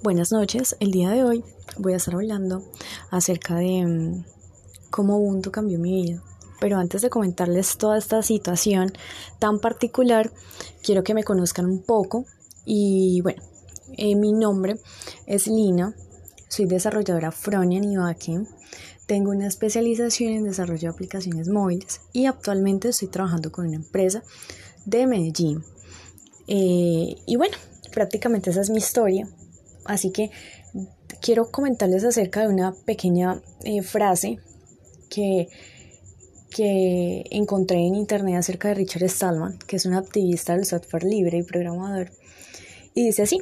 Buenas noches, el día de hoy voy a estar hablando acerca de mm, cómo Ubuntu cambió mi vida. Pero antes de comentarles toda esta situación tan particular, quiero que me conozcan un poco. Y bueno, eh, mi nombre es Lina, soy desarrolladora Fronian y Tengo una especialización en desarrollo de aplicaciones móviles y actualmente estoy trabajando con una empresa de Medellín. Eh, y bueno, prácticamente esa es mi historia. Así que quiero comentarles acerca de una pequeña eh, frase que, que encontré en internet acerca de Richard Stallman, que es un activista del software libre y programador. Y dice así,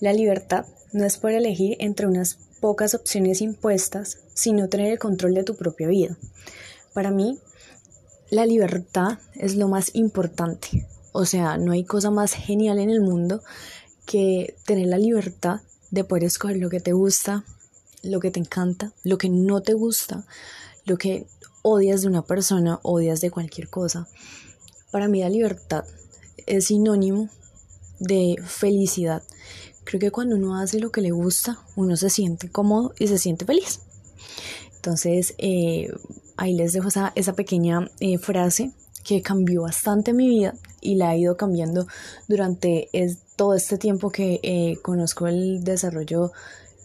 la libertad no es por elegir entre unas pocas opciones impuestas, sino tener el control de tu propia vida. Para mí, la libertad es lo más importante. O sea, no hay cosa más genial en el mundo que tener la libertad de poder escoger lo que te gusta, lo que te encanta, lo que no te gusta, lo que odias de una persona, odias de cualquier cosa. Para mí la libertad es sinónimo de felicidad. Creo que cuando uno hace lo que le gusta, uno se siente cómodo y se siente feliz. Entonces, eh, ahí les dejo esa, pequeña eh, frase que cambió bastante mi vida y la ha ido cambiando durante es, todo este tiempo que eh, conozco el desarrollo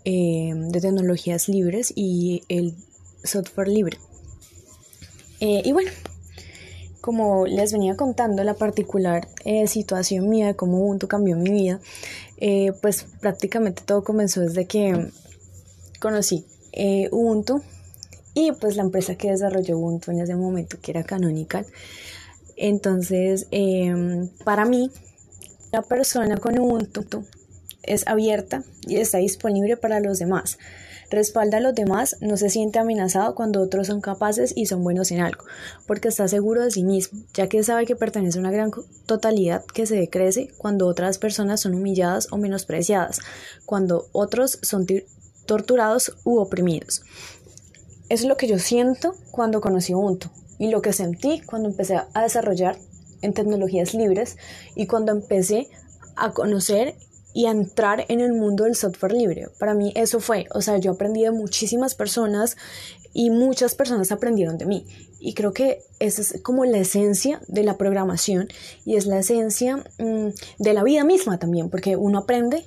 em, de tecnologías libres y el software libre. Eh, y bueno, como les venía contando, la particular eh, situación mía de cómo Ubuntu cambió mi vida, pues prácticamente todo comenzó desde que conocí Ubuntu y pues la empresa que desarrolló Ubuntu en ese momento, que era Canonical. Entonces, em, para mí, la persona con Ubuntu es abierta y está disponible para los demás. Respalda a los demás, no se siente amenazado cuando otros son capaces y son buenos en algo, porque está seguro de sí mismo, ya que sabe que pertenece a una gran totalidad que se decrece cuando otras personas son humilladas o menospreciadas, cuando otros son torturados u oprimidos. Eso es lo que yo siento cuando conocí Ubuntu y lo que sentí cuando empecé a desarrollar en tecnologías libres y cuando empecé a conocer y a entrar en el mundo del software libre. Para mí eso fue, o sea, yo aprendí de muchísimas personas y muchas personas aprendieron de mí. Y creo que esa es como la esencia de la programación y es la esencia mm, de la vida misma también, porque uno aprende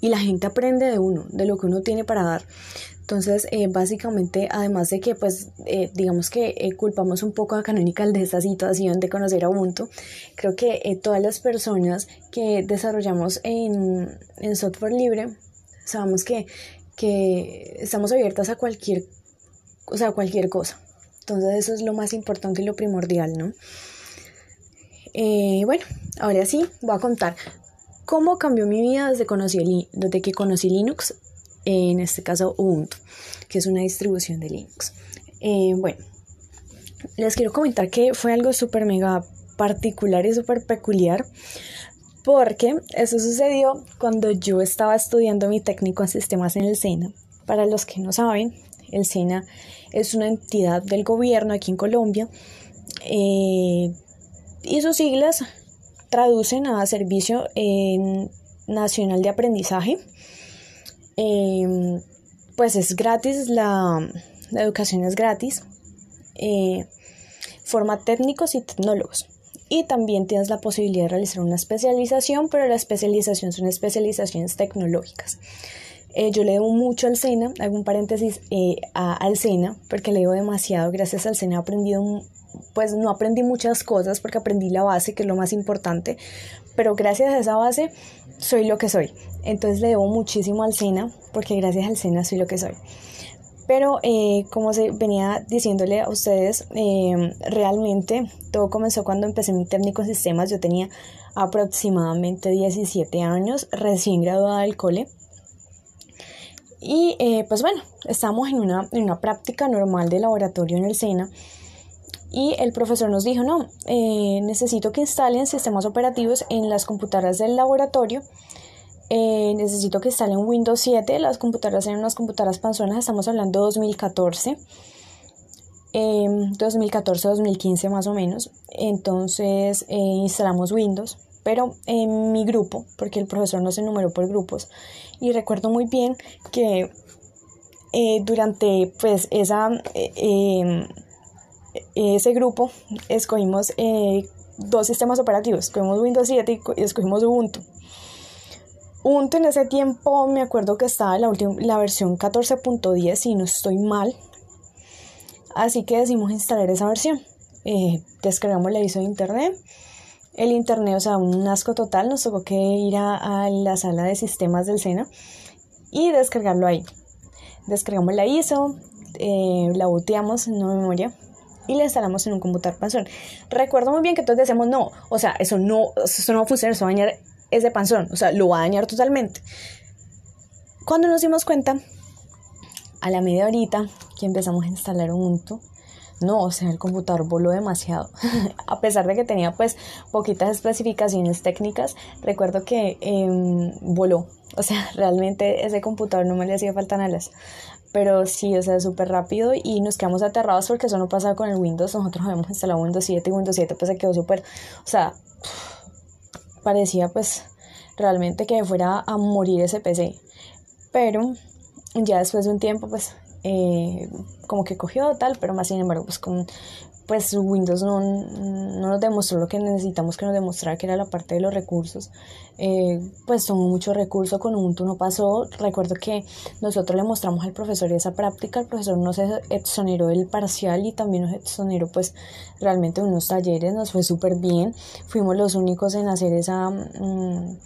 y la gente aprende de uno, de lo que uno tiene para dar. Entonces, eh, básicamente, además de que, pues, eh, digamos que eh, culpamos un poco a Canonical de esta situación de conocer a Ubuntu, creo que todas las personas que desarrollamos en, software libre, sabemos que, estamos abiertas a cualquier, o sea, cualquier cosa. Entonces, eso es lo más importante y lo primordial, ¿no? bueno, ahora sí, voy a contar cómo cambió mi vida desde, conocí desde que conocí Linux en este caso Ubuntu, que es una distribución de Linux. Eh, bueno, les quiero comentar que fue algo súper mega particular y súper peculiar, porque eso sucedió cuando yo estaba estudiando mi técnico en sistemas en el SENA. Para los que no saben, el SENA es una entidad del gobierno aquí en Colombia eh, y sus siglas traducen a Servicio Nacional de Aprendizaje Em, pues es gratis, la, educación es gratis. Eh, forma técnicos y tecnólogos. Y también tienes la posibilidad de realizar una especialización, pero la especialización son especializaciones tecnológicas. Eh, yo le debo mucho al SENA, hago paréntesis eh, a, al SENA, porque le debo demasiado. Gracias al SENA he aprendido, pues no aprendí muchas cosas, porque aprendí la base, que es lo más importante, pero gracias a esa base soy lo que soy. Entonces le debo muchísimo al SENA, porque gracias al SENA soy lo que soy. Pero eh, como se venía diciéndole a ustedes, em, realmente todo comenzó cuando empecé mi técnico en sistemas. Yo tenía aproximadamente 17 años, recién graduada del cole. Y eh, pues bueno, estamos en una, en una práctica normal de laboratorio en el SENA y el profesor nos dijo, no, eh, necesito que instalen sistemas operativos en las computadoras del laboratorio. Eh, necesito que instalen Windows 7, las computadoras eran unas computadoras panzonas, estamos hablando 2014. 2014-2015 em, más o menos. Entonces eh, instalamos Windows, pero en mi grupo, porque el profesor nos enumeró por grupos. Y recuerdo muy bien que durante pues esa em, ese grupo escogimos eh, dos sistemas operativos, escogimos Windows 7 y escogimos Ubuntu. Ubuntu en ese tiempo me acuerdo que estaba la, la versión 14.10 y no estoy mal, así que decidimos instalar esa versión. Eh, descargamos la ISO de internet. El internet, o sea, un asco total, nos tocó que ir a, la sala de sistemas del SENA y descargarlo ahí. Descargamos la ISO, eh, la boteamos en una memoria y la instalamos en un computador panzón. Recuerdo muy bien que entonces decíamos, no, o sea, eso no, eso no va a funcionar, eso va a dañar, ese de panzón, o sea, lo va a dañar totalmente. Cuando nos dimos cuenta, a la media horita que empezamos a instalar Ubuntu, no, o sea, el computador voló demasiado. a pesar de que tenía pues poquitas especificaciones técnicas, recuerdo que em, voló. O sea, realmente ese computador no me le hacía falta nada. Pero sí, o sea, súper rápido y nos quedamos aterrados porque eso no pasaba con el Windows. Nosotros habíamos instalado Windows 7 y Windows 7 pues se quedó súper, o sea, parecía pues realmente que fuera a morir ese PC. Pero ya después de un tiempo pues eh, como que cogió tal, pero más sin embargo pues con, pues Windows no, nos demostró lo que necesitamos que nos demostrara, que era la parte de los recursos. Eh, pues tomó mucho recurso, con Ubuntu no pasó. Recuerdo que nosotros le mostramos al profesor esa práctica, el profesor nos exoneró el parcial y también nos exoneró pues realmente unos talleres, nos fue súper bien. Fuimos los únicos en hacer esa... Mm,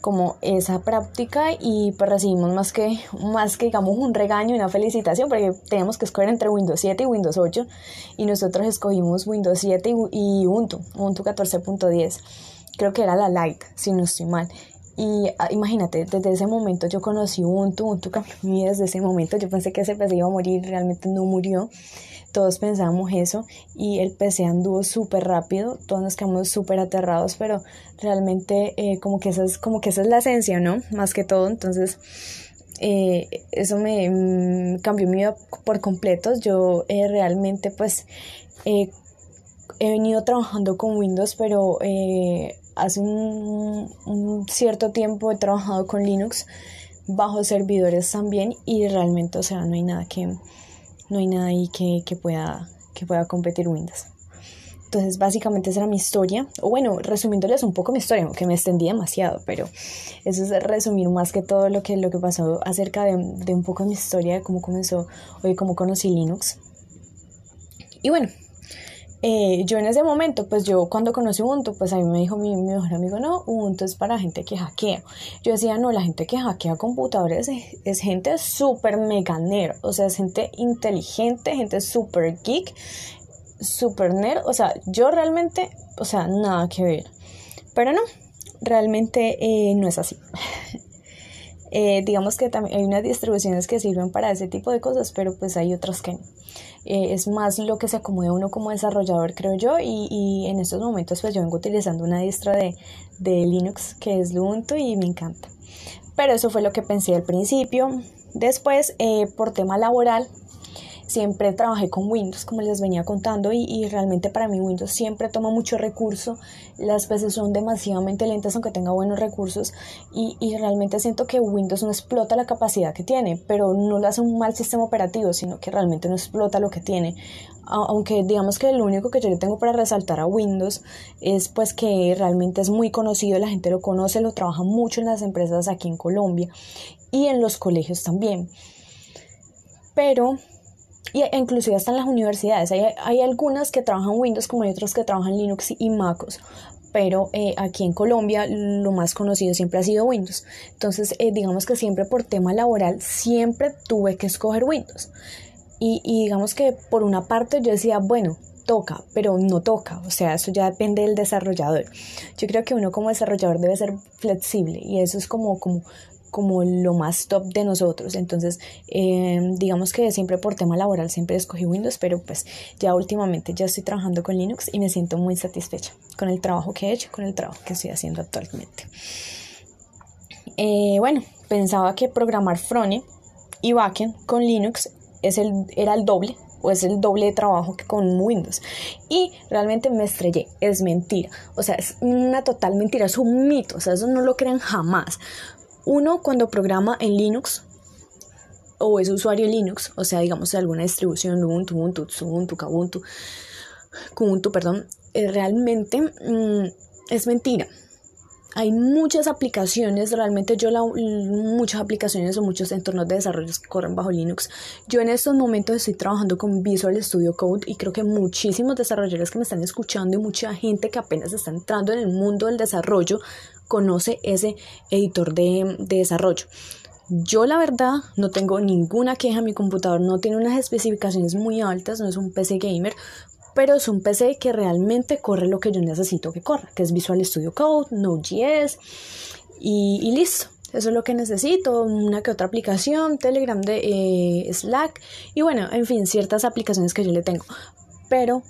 como esa práctica y pues recibimos más que, más que digamos un regaño, y una felicitación, porque tenemos que escoger entre Windows 7 y Windows 8 y nosotros escogimos Windows 7 y, Ubuntu, Ubuntu 14.10, creo que era la light, si no estoy mal. Y ah, imagínate, desde ese momento yo conocí Ubuntu, Ubuntu cambió desde ese momento, yo pensé que ese PC iba a morir, realmente no murió todos pensábamos eso y el PC anduvo súper rápido, todos nos quedamos súper aterrados, pero realmente eh, como, que esa es, como que esa es la esencia, ¿no? Más que todo, entonces... Eh, eso me mm, cambió mi vida por completo. Yo eh, realmente pues he venido trabajando con Windows, pero hace un, cierto tiempo he trabajado con Linux bajo servidores también y realmente, o sea, no hay nada que, no hay nada ahí que, que, pueda, que pueda competir Windows. Entonces, básicamente esa era mi historia. O bueno, resumiéndoles un poco mi historia, aunque me extendí demasiado, pero eso es resumir más que todo lo que, lo que pasó acerca de, de un poco de mi historia, de cómo comenzó, hoy cómo conocí Linux. Y bueno, eh, yo en ese momento, pues yo cuando conocí Ubuntu, pues a mí me dijo mi, mejor amigo, no, Ubuntu es para gente que hackea. Yo decía, no, la gente que hackea computadores es, gente súper nerd o sea, es gente inteligente, gente súper geek, súper nerd, o sea, yo realmente, o sea, nada que ver. Pero no, realmente eh, no es así. Eh, digamos que también hay unas distribuciones que sirven para ese tipo de cosas, pero pues hay otras que no. Eh, es más lo que se acomoda uno como desarrollador, creo yo, y, en estos momentos pues yo vengo utilizando una distra de, de Linux que es Ubuntu y me encanta. Pero eso fue lo que pensé al principio. Después, eh, por tema laboral, siempre trabajé con Windows, como les venía contando, y, realmente para mí Windows siempre toma mucho recurso, las veces son demasiadamente lentas aunque tenga buenos recursos, y, realmente siento que Windows no explota la capacidad que tiene, pero no lo hace un mal sistema operativo, sino que realmente no explota lo que tiene. Aunque digamos que lo único que yo le tengo para resaltar a Windows es pues que realmente es muy conocido, la gente lo conoce, lo trabaja mucho en las empresas aquí en Colombia y en los colegios también. Pero y e inclusive hasta en las universidades. Hay, hay algunas que trabajan Windows como hay otras que trabajan Linux y MacOS. Pero eh, aquí en Colombia lo más conocido siempre ha sido Windows. Entonces, eh, digamos que siempre por tema laboral, siempre tuve que escoger Windows. Y, y digamos que por una parte yo decía, bueno, toca, pero no toca. O sea, eso ya depende del desarrollador. Yo creo que uno como desarrollador debe ser flexible y eso es como, como, como lo más top de nosotros. Entonces, em, digamos que siempre por tema laboral siempre escogí Windows, pero pues ya últimamente ya estoy trabajando con Linux y me siento muy satisfecha con el trabajo que he hecho, con el trabajo que estoy haciendo actualmente. Eh, bueno, pensaba que programar Frone y backend con Linux es el, era el doble o es el doble de trabajo que con Windows. Y realmente me estrellé, es mentira. O sea, es una total mentira, es un mito, o sea, eso no lo crean jamás. Uno cuando programa en Linux o es usuario Linux, o sea, digamos de alguna distribución Ubuntu, Ubuntu, Ubuntu, Ubuntu, perdón, eh, realmente mm, es mentira. Hay muchas aplicaciones, realmente yo la, muchas aplicaciones o muchos entornos de desarrollo que corren bajo Linux. Yo en estos momentos estoy trabajando con Visual Studio Code y creo que muchísimos desarrolladores que me están escuchando y mucha gente que apenas está entrando en el mundo del desarrollo conoce ese editor de, desarrollo. Yo la verdad no tengo ninguna queja, mi computador no tiene unas especificaciones muy altas, no es un PC gamer, pero es un PC que realmente corre lo que yo necesito que corra, que es Visual Studio Code, Node.js y, listo. Eso es lo que necesito, una que otra aplicación, Telegram de eh, Slack y bueno, en fin, ciertas aplicaciones que yo le tengo. Pero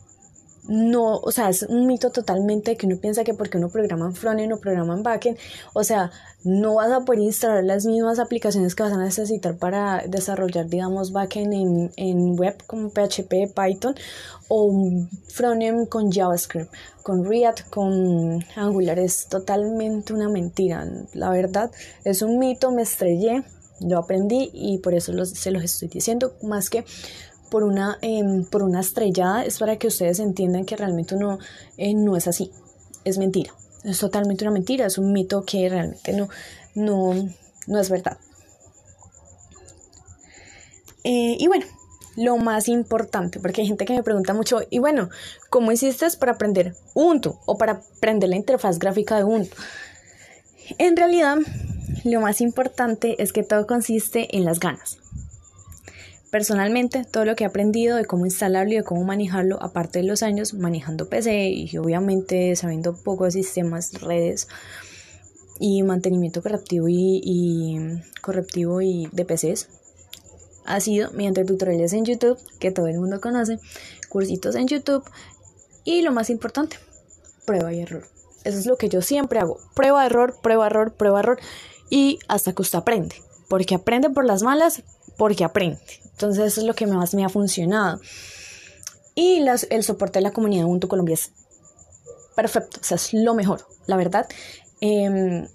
no, o sea, es un mito totalmente que uno piensa que porque uno programa en frontend o programa en backend, o sea, no vas a poder instalar las mismas aplicaciones que vas a necesitar para desarrollar, digamos, backend en, en web como PHP, Python o frontend con JavaScript, con React, con Angular. Es totalmente una mentira. La verdad, es un mito, me estrellé, lo aprendí y por eso se los estoy diciendo, más que por una, em, por una estrellada es para que ustedes entiendan que realmente no, eh, no es así, es mentira, es totalmente una mentira, es un mito que realmente no, no, es verdad. Eh, y bueno, lo más importante, porque hay gente que me pregunta mucho, y bueno, ¿cómo hiciste para aprender Ubuntu o para aprender la interfaz gráfica de Ubuntu? En realidad, lo más importante es que todo consiste en las ganas. Personalmente, todo lo que he aprendido de cómo instalarlo y de cómo manejarlo, aparte de los años manejando PC y obviamente sabiendo poco de sistemas, redes y mantenimiento correctivo y, correctivo y de PCs, ha sido mediante tutoriales en YouTube que todo el mundo conoce, cursitos en YouTube y lo más importante, prueba y error. Eso es lo que yo siempre hago, prueba, error, prueba, error, prueba, error y hasta que usted aprende, porque aprende por las malas, porque aprende. Entonces eso es lo que más me ha funcionado. Y el soporte de la comunidad Ubuntu Colombia es perfecto, o sea, es lo mejor, la verdad. Em,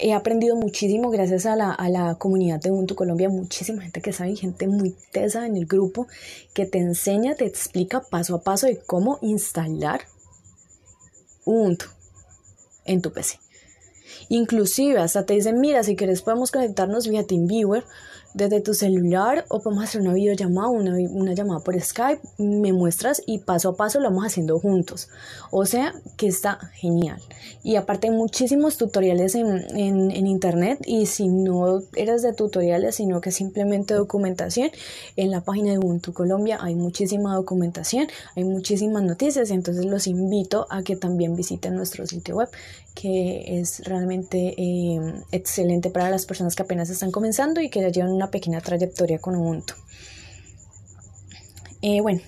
he aprendido muchísimo gracias a la, comunidad de Ubuntu Colombia, muchísima gente que sabe, gente muy tesa en el grupo, que te enseña, te explica paso a paso de cómo instalar Ubuntu en tu PC. Inclusive hasta te dicen, mira, si quieres podemos conectarnos vía TeamViewer desde tu celular o podemos hacer una videollamada, una, una llamada por Skype, me muestras y paso a paso lo vamos haciendo juntos. O sea que está genial. Y aparte hay muchísimos tutoriales en, en, en internet y si no eres de tutoriales, sino que simplemente documentación, en la página de Ubuntu Colombia hay muchísima documentación, hay muchísimas noticias, entonces los invito a que también visiten nuestro sitio web que es realmente eh, excelente para las personas que apenas están comenzando y que ya llevan una pequeña trayectoria con Ubuntu. Eh, bueno,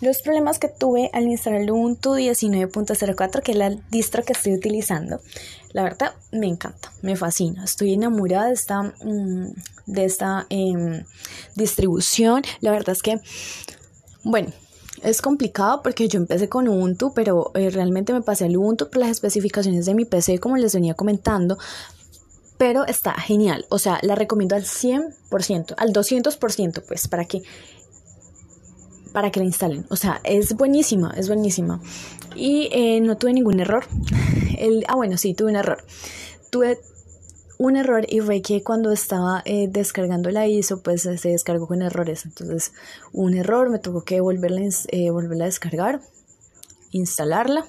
los problemas que tuve al instalar Ubuntu 19.04, que es la distro que estoy utilizando, la verdad me encanta, me fascina. Estoy enamorada de esta, mm, de esta em, distribución. La verdad es que, bueno, es complicado porque yo empecé con Ubuntu, pero eh, realmente me pasé al Ubuntu por las especificaciones de mi PC, como les venía comentando pero está genial. O sea, la recomiendo al 100%, al 200%, pues, para que para que la instalen. O sea, es buenísima, es buenísima. Y eh, no tuve ningún error. El, ah, bueno, sí, tuve un error. Tuve un error y fue que cuando estaba eh, descargando la ISO, pues se descargó con errores. Entonces, un error, me tuvo que volverla, eh, volverla a descargar, instalarla,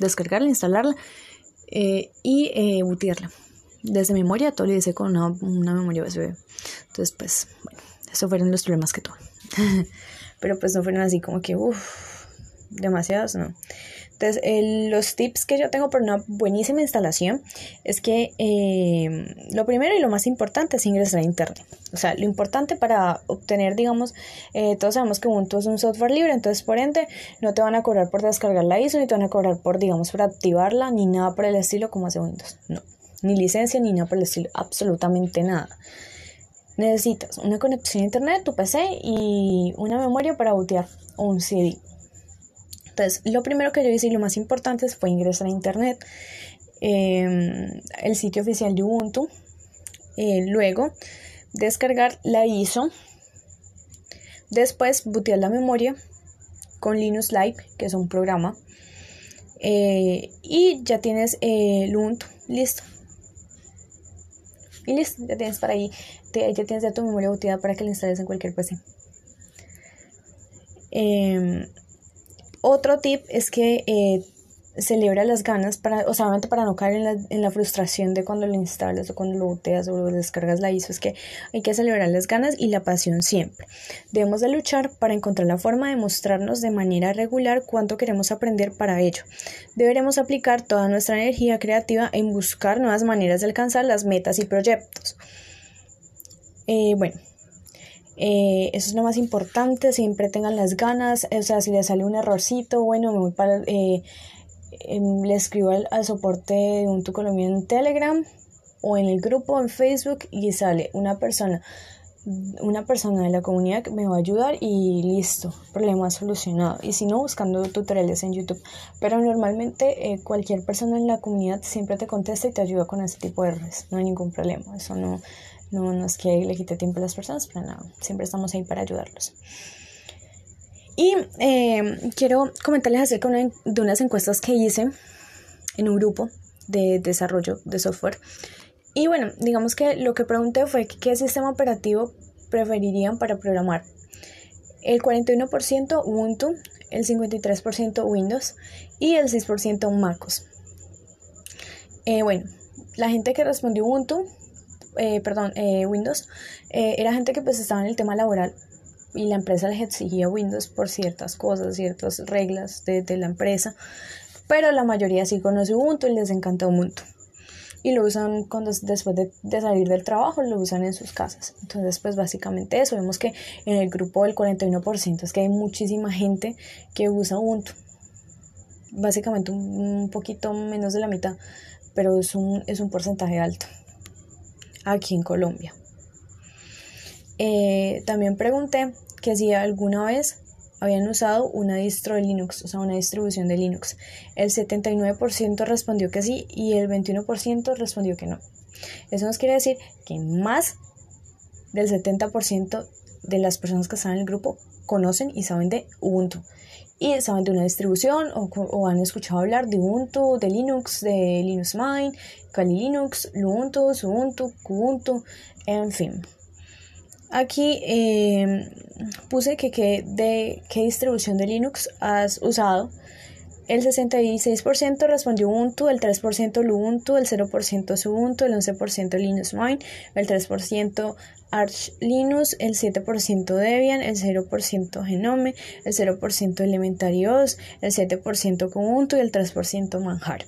descargarla, instalarla y bootearla desde memoria, todo lo hice con una, una memoria USB. Entonces, pues, bueno, esos fueron los problemas que tuve. Pero pues no fueron así como que, uff, demasiados, no. Entonces, los tips que yo tengo para una buenísima instalación es que em, lo primero y lo más importante es ingresar a Internet. O sea, lo importante para obtener, digamos, eh, todos sabemos que Ubuntu es un software libre, entonces por ende no te van a cobrar por descargar la ISO, ni te van a cobrar por, digamos, por activarla, ni nada por el estilo como hace Windows. No ni licencia, ni nada por el absolutamente nada. Necesitas una conexión a internet, tu PC y una memoria para bootear un CD. Entonces, lo primero que yo hice y lo más importante fue ingresar a internet, em, el sitio oficial de Ubuntu, eh, luego descargar la ISO, después bootear la memoria con Linux Live, que es un programa, eh, y ya tienes eh, el Ubuntu listo. Y listo, ya tienes para ahí, ya tienes ya tu memoria boteada para que la instales en cualquier PC. Em, otro tip es que eh, celebra las ganas, para, o sea, para no caer en la, frustración de cuando lo instalas o cuando lo boteas o lo descargas la ISO, es que hay que celebrar las ganas y la pasión siempre. Debemos de luchar para encontrar la forma de mostrarnos de manera regular cuánto queremos aprender para ello. Deberemos aplicar toda nuestra energía creativa en buscar nuevas maneras de alcanzar las metas y proyectos. Eh, bueno, eh, eso es lo más importante, siempre tengan las ganas, o sea, si les sale un errorcito, bueno, me voy para... Eh, Em, le escribo al, soporte de un tu Colombia en Telegram o en el grupo en Facebook y sale una persona, una persona de la comunidad que me va a ayudar y listo, problema solucionado. Y si no, buscando tutoriales en YouTube. Pero normalmente eh, cualquier persona en la comunidad siempre te contesta y te ayuda con ese tipo de errores, no hay ningún problema. Eso no, no, no es que le quite tiempo a las personas, pero nada, siempre estamos ahí para ayudarlos. Y eh, quiero comentarles acerca de unas encuestas que hice en un grupo de desarrollo de software. Y bueno, digamos que lo que pregunté fue qué sistema operativo preferirían para programar. El 41% Ubuntu, el 53% Windows y el 6% MacOS. Eh, bueno, la gente que respondió Ubuntu, eh, perdón, eh, Windows, era gente que pues estaba en el tema laboral y la empresa les exigía Windows por ciertas cosas, ciertas reglas de, la empresa, pero la mayoría sí conoce Ubuntu y les encanta Ubuntu. Y lo usan cuando, después de, salir del trabajo, lo usan en sus casas. Entonces, pues básicamente eso, vemos que en el grupo del 41% es que hay muchísima gente que usa Ubuntu. Básicamente un, poquito menos de la mitad, pero es un, es porcentaje alto aquí en Colombia. Eh, también pregunté que si alguna vez habían usado una distro de Linux, o sea, una distribución de Linux. El 79% respondió que sí y el 21% respondió que no. Eso nos quiere decir que más del 70% de las personas que están en el grupo conocen y saben de Ubuntu. Y saben de una distribución o, han escuchado hablar de Ubuntu, de Linux, de Linux Mine, Kali Linux, Ubuntu, Ubuntu, Ubuntu, en fin. Aquí em, puse que, de, qué distribución de Linux has usado el 66% respondió Ubuntu, el 3% Lubuntu, el 0% Subuntu, el 11% Linux Mint, el 3% Arch Linux, el 7% Debian, el 0% Genome, el 0% Elementary OS, el 7% Ubuntu y el 3% Manjar.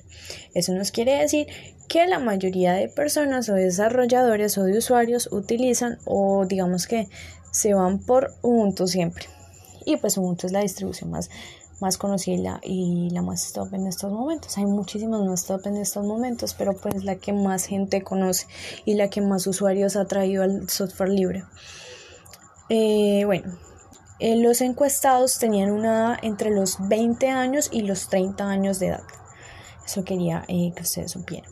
Eso nos quiere decir que la mayoría de personas o desarrolladores o de usuarios utilizan o digamos que se van por Ubuntu siempre. Y pues Ubuntu es la distribución más más conocida y la más top en estos momentos. Hay muchísimas más top en estos momentos, pero pues la que más gente conoce y la que más usuarios ha traído al software libre. Eh, bueno, eh, los encuestados tenían una entre los 20 años y los 30 años de edad. Eso quería eh, que ustedes supieran.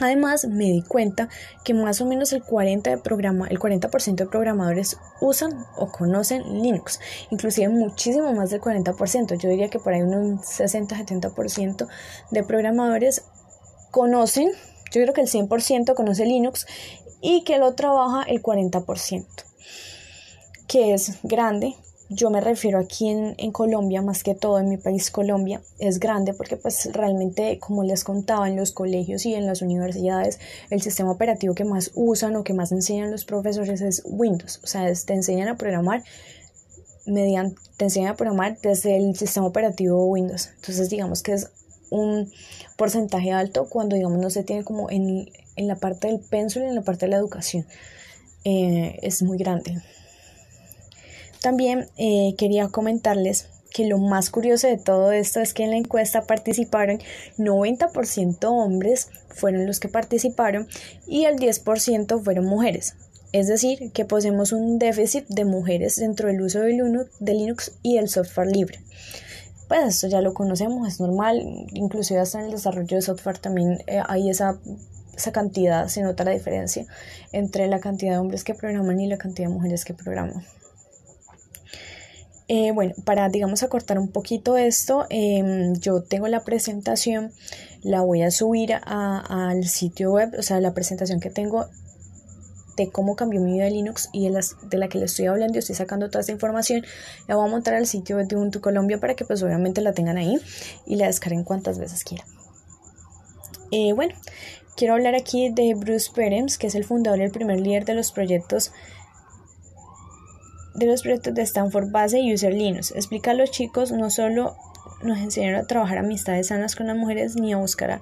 Además, me di cuenta que más o menos el 40%, de, programa, el 40 de programadores usan o conocen Linux, inclusive muchísimo más del 40%, yo diría que por ahí un 60-70% de programadores conocen, yo creo que el 100% conoce Linux y que lo trabaja el 40%, que es grande yo me refiero aquí en, en, Colombia, más que todo en mi país Colombia, es grande porque pues realmente, como les contaba, en los colegios y en las universidades, el sistema operativo que más usan o que más enseñan los profesores es Windows. O sea, te enseñan a programar mediante, te enseñan a programar desde el sistema operativo Windows. Entonces, digamos que es un porcentaje alto cuando, digamos, no se tiene como en, en la parte del pénsul y en la parte de la educación. Eh, es muy grande. También eh, quería comentarles que lo más curioso de todo esto es que en la encuesta participaron 90% hombres, fueron los que participaron, y el 10% fueron mujeres. Es decir, que poseemos un déficit de mujeres dentro del uso de Linux, y el software libre. Pues esto ya lo conocemos, es normal, inclusive hasta en el desarrollo de software también eh, hay esa, esa cantidad, se nota la diferencia entre la cantidad de hombres que programan y la cantidad de mujeres que programan. Eh, bueno, para, digamos, acortar un poquito esto, em, yo tengo la presentación, la voy a subir al sitio web, o sea, la presentación que tengo de cómo cambió mi vida de Linux y de, la que le estoy hablando, y estoy sacando toda esta información, la voy a montar al sitio de Ubuntu Colombia para que pues obviamente la tengan ahí y la descarguen cuantas veces quieran. Eh, bueno, quiero hablar aquí de Bruce Perems, que es el fundador y el primer líder de los proyectos de los proyectos de Stanford Base y User Linux. Explica a los chicos no solo nos enseñaron a trabajar amistades sanas con las mujeres ni a buscar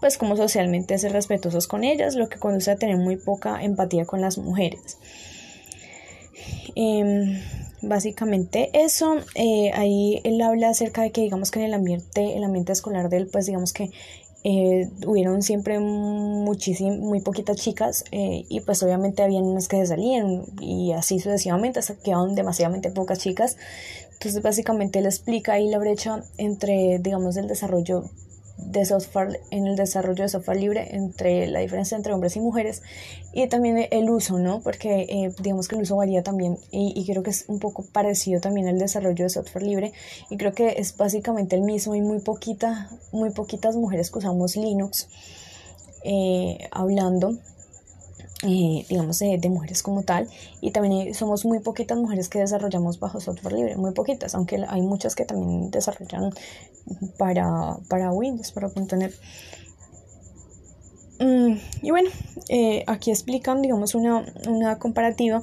pues como socialmente ser respetuosos con ellas, lo que conduce a tener muy poca empatía con las mujeres. Em, básicamente eso, eh, ahí él habla acerca de que digamos que en el ambiente, el ambiente escolar de él, pues digamos que eh, hubieron siempre muy poquitas chicas eh, y pues obviamente habían unas que se salían y así sucesivamente hasta que quedaban demasiadamente pocas chicas. Entonces básicamente él explica ahí la brecha entre, digamos, el desarrollo de software, en el desarrollo de software libre, entre la diferencia entre hombres y mujeres, y también el uso, ¿no? Porque eh, digamos que el uso varía también, y, creo que es un poco parecido también al desarrollo de software libre, y creo que es básicamente el mismo, y muy, poquita, muy poquitas mujeres que usamos Linux. Eh, hablando digamos, de, mujeres como tal. Y también eh, somos muy poquitas mujeres que desarrollamos bajo software libre, muy poquitas, aunque hay muchas que también desarrollan para, para Windows, para .NET. Mm, y bueno, eh, aquí explican, digamos, una, una comparativa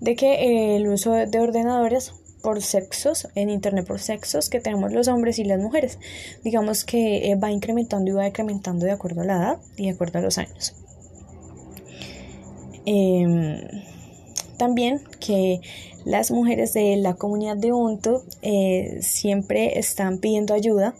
de que eh, el uso de ordenadores por sexos, en Internet por sexos, que tenemos los hombres y las mujeres, digamos que va incrementando y va decrementando de acuerdo a la edad y de acuerdo a los años. Em, también que las mujeres de la comunidad de Unto eh, siempre están pidiendo ayuda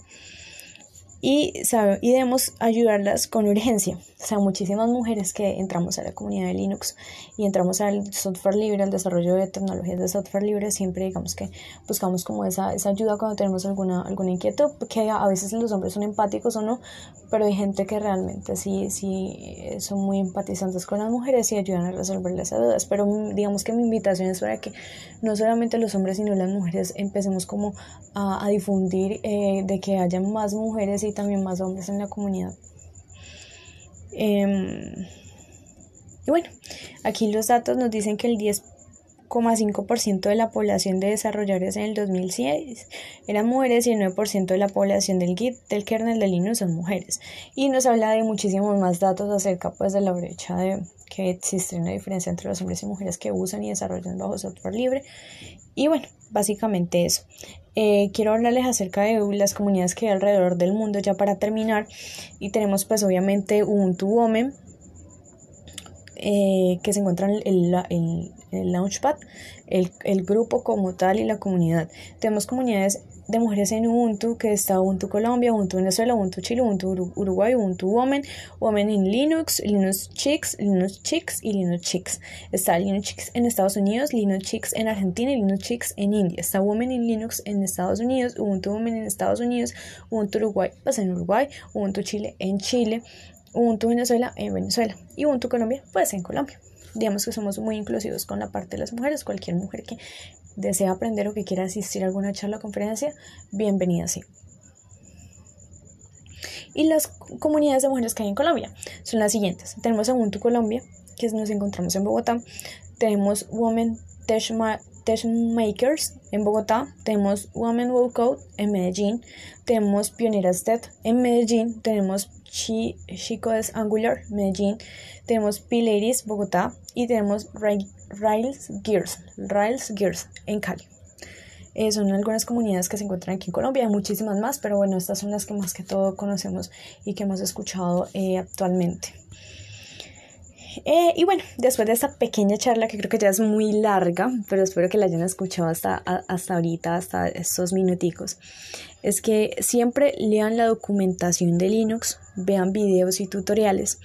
y, sabe, y debemos ayudarlas con urgencia. O sea, muchísimas mujeres que entramos a la comunidad de Linux y entramos al software libre, al desarrollo de tecnologías de software libre, siempre digamos que buscamos como esa, esa ayuda cuando tenemos alguna, algún inquietud, que a veces los hombres son empáticos o no, pero hay gente que realmente sí, sí eh, son muy empatizantes con las mujeres y ayudan a resolver las dudas. Pero mm, digamos que mi invitación es para que no solamente los hombres, sino las mujeres empecemos como a, difundir eh, de que haya más mujeres y también más hombres en la comunidad. Em, y bueno, aquí los datos nos dicen que el 10 5% de la población de desarrolladores en el 2006 eran mujeres y el 9% de la población del Git, del kernel de Linux son mujeres. Y nos habla de muchísimos más datos acerca pues de la brecha de que existe una diferencia entre los hombres y mujeres que usan y desarrollan bajo software libre. Y bueno, básicamente eso. Eh, quiero hablarles acerca de las comunidades que hay alrededor del mundo ya para terminar. Y tenemos pues obviamente Ubuntu Women, eh, que se encuentran en, la, el Launchpad, el, el, grupo como tal y la comunidad. Tenemos comunidades de mujeres en Ubuntu, que está Ubuntu Colombia, Ubuntu Venezuela, Ubuntu Chile, Ubuntu Uruguay, Ubuntu Women, Women in Linux, Linux Chicks, Linux Chicks y Linux Chicks. Está Linux Chicks en Estados Unidos, Linux Chicks en Argentina y Linux Chicks en India. Está Women in Linux en Estados Unidos, Ubuntu Women en Estados Unidos, Ubuntu Uruguay, pues en Uruguay, Ubuntu Chile en Chile, Ubuntu Venezuela en Venezuela y Ubuntu Colombia pues en Colombia digamos que somos muy inclusivos con la parte de las mujeres. Cualquier mujer que desea aprender o que quiera asistir a alguna charla o conferencia, bienvenida sí. Y las comunidades de mujeres que hay en Colombia son las siguientes. Tenemos a Ubuntu Colombia, que nos encontramos en Bogotá. Tenemos Women Tech, Makers en Bogotá. Tenemos Women World en Medellín. Tenemos Pioneras TED en Medellín. Tenemos Chico es Angular, Medellín, tenemos pileris Bogotá y tenemos Rails Gears, Rails Gears en Cali. Eh, son algunas comunidades que se encuentran aquí en Colombia, hay muchísimas más, pero bueno, estas son las que más que todo conocemos y que hemos escuchado eh, actualmente. Eh, y bueno, después de esta pequeña charla que creo que ya es muy larga, pero espero que la hayan escuchado hasta, hasta ahorita, hasta estos minuticos, es que siempre lean la documentación de Linux, vean videos y tutoriales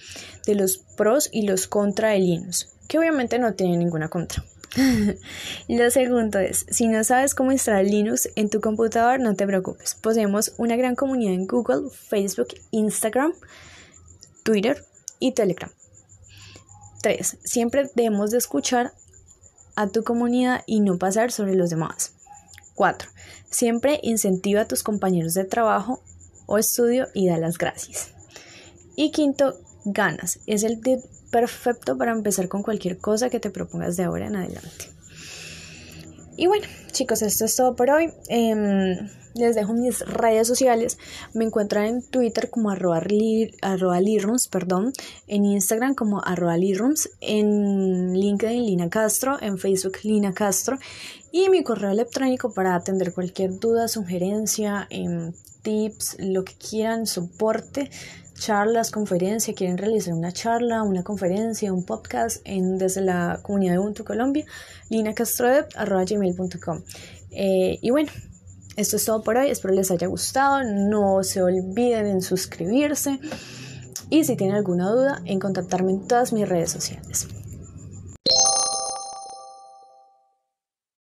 de los pros y los contra de Linux, que obviamente no tienen ninguna contra. Lo segundo es, si no sabes cómo instalar Linux en tu computador, no te preocupes. Poseemos una gran comunidad en Google, Facebook, Instagram, Twitter y Telegram. Tres, Siempre debemos de escuchar a tu comunidad y no pasar sobre los demás. 4. Siempre incentiva a tus compañeros de trabajo o estudio y da las gracias. Y quinto, ganas. Es el tip perfecto para empezar con cualquier cosa que te propongas de ahora en adelante. Y bueno, chicos, esto es todo por hoy. Em, les dejo mis redes sociales. Me encuentran en Twitter como arroba, perdón, en Instagram como arroba lirrooms, en LinkedIn Lina Castro, en Facebook Lina Castro y mi correo electrónico para atender cualquier duda, sugerencia, em, tips, lo que quieran, soporte charlas, conferencias, quieren realizar una charla, una conferencia, un podcast en, desde la comunidad de Ubuntu Colombia, linacastrodeb.com eh, y bueno, esto es todo por hoy, espero les haya gustado, no se olviden en suscribirse y si tienen alguna duda en contactarme en todas mis redes sociales.